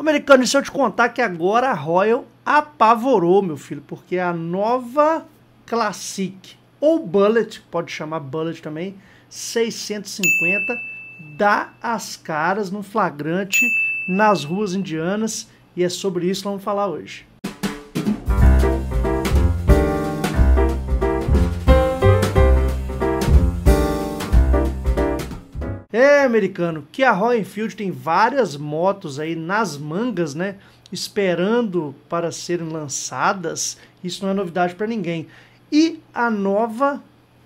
Americano, e se eu te contar que agora a Royal apavorou, meu filho, porque é a nova Classic ou Bullet, pode chamar Bullet também, 650, dá as caras no flagrante nas ruas indianas e é sobre isso que vamos falar hoje. É, americano, que a Royal Enfield tem várias motos aí nas mangas, né? Esperando para serem lançadas. Isso não é novidade para ninguém. E a nova,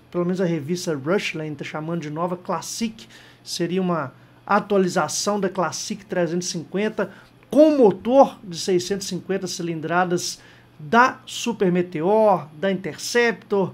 pelo menos a revista Rushland está chamando de nova Classic, seria uma atualização da Classic 350 com motor de 650 cilindradas da Super Meteor, da Interceptor,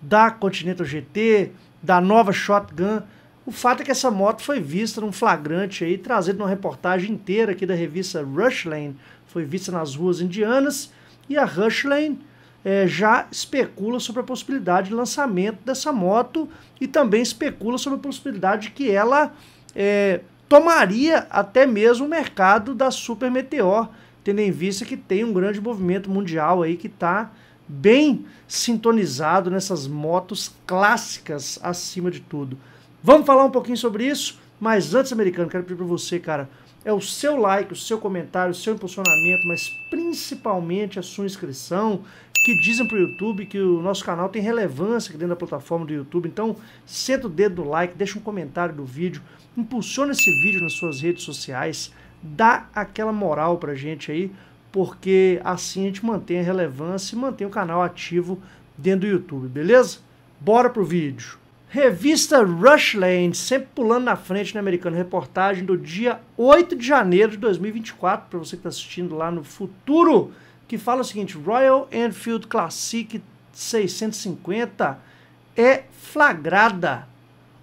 da Continental GT, da nova Shotgun o fato é que essa moto foi vista num flagrante aí, trazida numa reportagem inteira aqui da revista Rushlane, foi vista nas ruas indianas, e a Rushlane é, já especula sobre a possibilidade de lançamento dessa moto e também especula sobre a possibilidade de que ela é, tomaria até mesmo o mercado da Super Meteor, tendo em vista que tem um grande movimento mundial aí que está bem sintonizado nessas motos clássicas acima de tudo. Vamos falar um pouquinho sobre isso, mas antes, americano, quero pedir para você, cara, é o seu like, o seu comentário, o seu impulsionamento, mas principalmente a sua inscrição, que dizem para o YouTube que o nosso canal tem relevância aqui dentro da plataforma do YouTube. Então, senta o dedo no like, deixa um comentário do vídeo, impulsiona esse vídeo nas suas redes sociais, dá aquela moral para gente aí, porque assim a gente mantém a relevância e mantém o canal ativo dentro do YouTube, beleza? Bora pro vídeo! Revista Rushland, sempre pulando na frente, né, americano? Reportagem do dia 8 de janeiro de 2024, para você que está assistindo lá no futuro, que fala o seguinte: Royal Enfield Classic 650 é flagrada.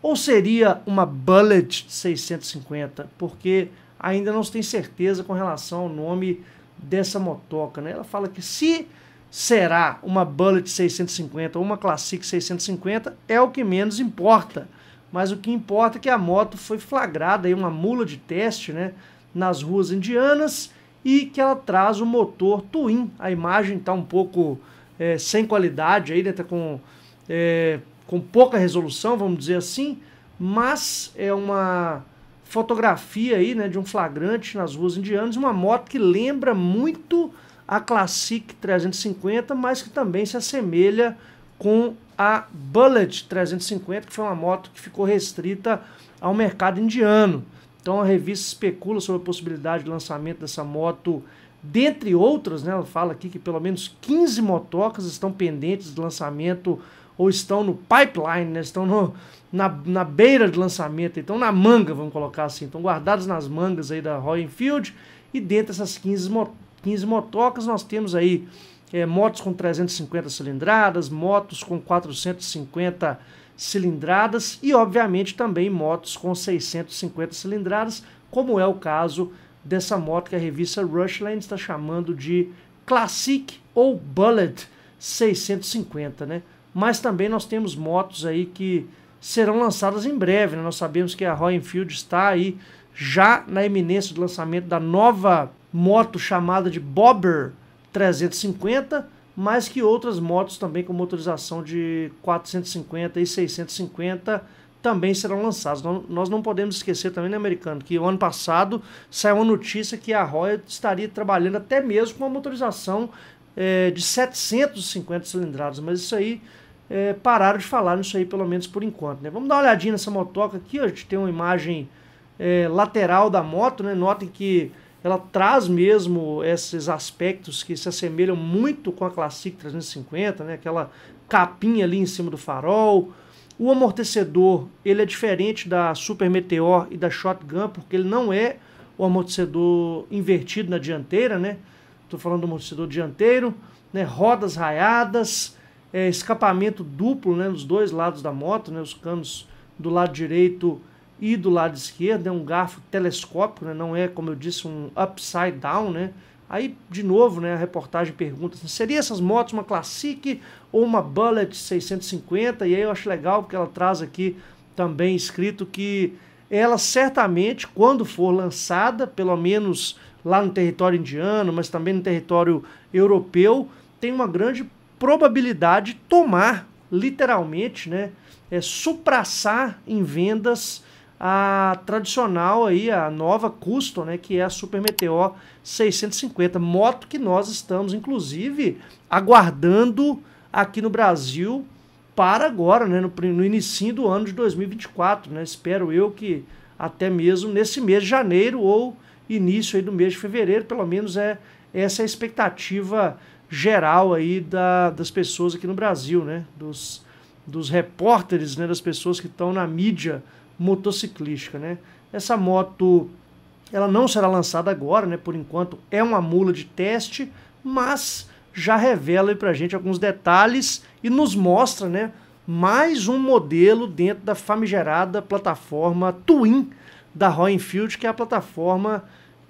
Ou seria uma Bullet 650? Porque ainda não se tem certeza com relação ao nome dessa motoca, né? Ela fala que se será uma Bullet 650 ou uma Classic 650 é o que menos importa. Mas o que importa é que a moto foi flagrada aí uma mula de teste, né, nas ruas indianas e que ela traz o motor twin. A imagem está um pouco é, sem qualidade aí, né, tá com é, com pouca resolução, vamos dizer assim, mas é uma fotografia aí, né, de um flagrante nas ruas indianas, uma moto que lembra muito a Classic 350, mas que também se assemelha com a Bullet 350, que foi uma moto que ficou restrita ao mercado indiano. Então a revista especula sobre a possibilidade de lançamento dessa moto, dentre outras, né? Ela fala aqui que pelo menos 15 motocas estão pendentes de lançamento ou estão no pipeline, né? estão no, na, na beira de lançamento, então na manga, vamos colocar assim, estão guardados nas mangas aí da Royal Enfield, e dentre essas 15 motocas 15 motocas, nós temos aí é, motos com 350 cilindradas, motos com 450 cilindradas e, obviamente, também motos com 650 cilindradas, como é o caso dessa moto que a revista Rushland está chamando de Classic ou Bullet 650, né? Mas também nós temos motos aí que serão lançadas em breve, né? Nós sabemos que a Royal Enfield está aí já na iminência do lançamento da nova moto chamada de Bobber 350, mas que outras motos também com motorização de 450 e 650 também serão lançadas. Nós não podemos esquecer também, né, americano, que o ano passado saiu uma notícia que a Royal estaria trabalhando até mesmo com uma motorização é, de 750 cilindradas, mas isso aí é, pararam de falar nisso aí, pelo menos por enquanto. Né? Vamos dar uma olhadinha nessa motoca aqui, a gente tem uma imagem é, lateral da moto, né? Notem que ela traz mesmo esses aspectos que se assemelham muito com a Classic 350, né? aquela capinha ali em cima do farol. O amortecedor ele é diferente da Super Meteor e da Shotgun, porque ele não é o amortecedor invertido na dianteira, né? Estou falando do amortecedor dianteiro, né? rodas raiadas, é, escapamento duplo né? nos dois lados da moto, né? os canos do lado direito e do lado esquerdo, é um garfo telescópico, né, não é, como eu disse, um upside down, né? Aí, de novo, né, a reportagem pergunta, assim, seria essas motos uma Classic ou uma Bullet 650? E aí eu acho legal porque ela traz aqui também escrito que ela certamente, quando for lançada, pelo menos lá no território indiano, mas também no território europeu, tem uma grande probabilidade de tomar, literalmente, né, é, supraçar em vendas a tradicional aí, a nova custom, né, que é a Super Meteor 650, moto que nós estamos inclusive aguardando aqui no Brasil para agora, né, no, no início do ano de 2024, né? Espero eu que até mesmo nesse mês de janeiro ou início aí do mês de fevereiro, pelo menos é essa é a expectativa geral aí da, das pessoas aqui no Brasil, né, dos dos repórteres, né, das pessoas que estão na mídia motociclística, né? Essa moto ela não será lançada agora, né? Por enquanto é uma mula de teste, mas já revela para a gente alguns detalhes e nos mostra, né? Mais um modelo dentro da famigerada plataforma Twin da Royal Enfield, que é a plataforma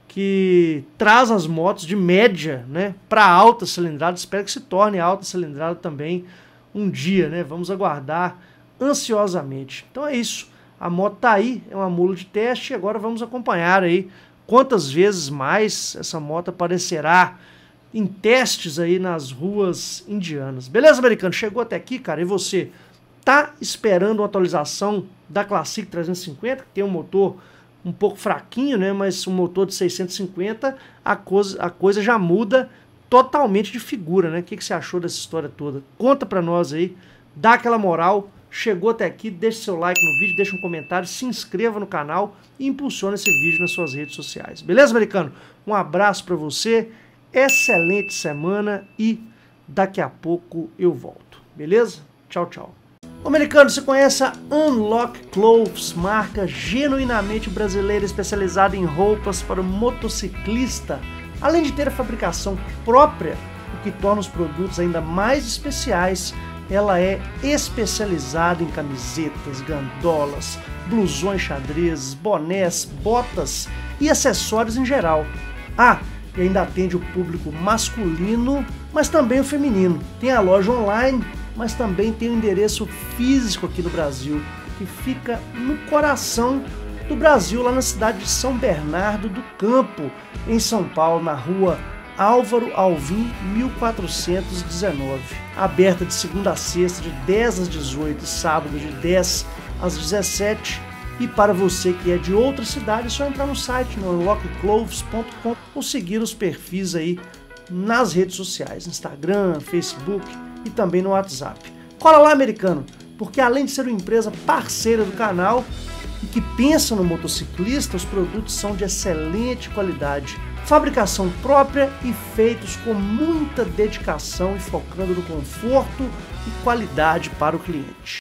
que traz as motos de média, né, para alta cilindrada. Espero que se torne alta cilindrada também um dia, né? Vamos aguardar ansiosamente. Então é isso. A moto está aí, é uma mula de teste e agora vamos acompanhar aí quantas vezes mais essa moto aparecerá em testes aí nas ruas indianas. Beleza, americano? Chegou até aqui, cara, e você tá esperando uma atualização da Classic 350, que tem um motor um pouco fraquinho, né, mas um motor de 650, a coisa, a coisa já muda totalmente de figura, né? O que, que você achou dessa história toda? Conta para nós aí, dá aquela moral, Chegou até aqui, deixe seu like no vídeo, deixe um comentário, se inscreva no canal e impulsione esse vídeo nas suas redes sociais. Beleza, americano? Um abraço para você, excelente semana e daqui a pouco eu volto. Beleza? Tchau, tchau. americano, você conhece a Unlock Clothes, marca genuinamente brasileira especializada em roupas para o motociclista, além de ter a fabricação própria, o que torna os produtos ainda mais especiais ela é especializada em camisetas, gandolas, blusões xadrez, bonés, botas e acessórios em geral. Ah, e ainda atende o público masculino, mas também o feminino. Tem a loja online, mas também tem o endereço físico aqui no Brasil, que fica no coração do Brasil, lá na cidade de São Bernardo do Campo, em São Paulo, na rua Álvaro Alvim 1419, aberta de segunda a sexta de 10 às 18 e sábado de 10 às 17. E para você que é de outra cidade, é só entrar no site no unlockcloves.com ou seguir os perfis aí nas redes sociais, Instagram, Facebook e também no WhatsApp. Cola lá, americano, porque além de ser uma empresa parceira do canal e que pensa no motociclista, os produtos são de excelente qualidade fabricação própria e feitos com muita dedicação e focando no conforto e qualidade para o cliente.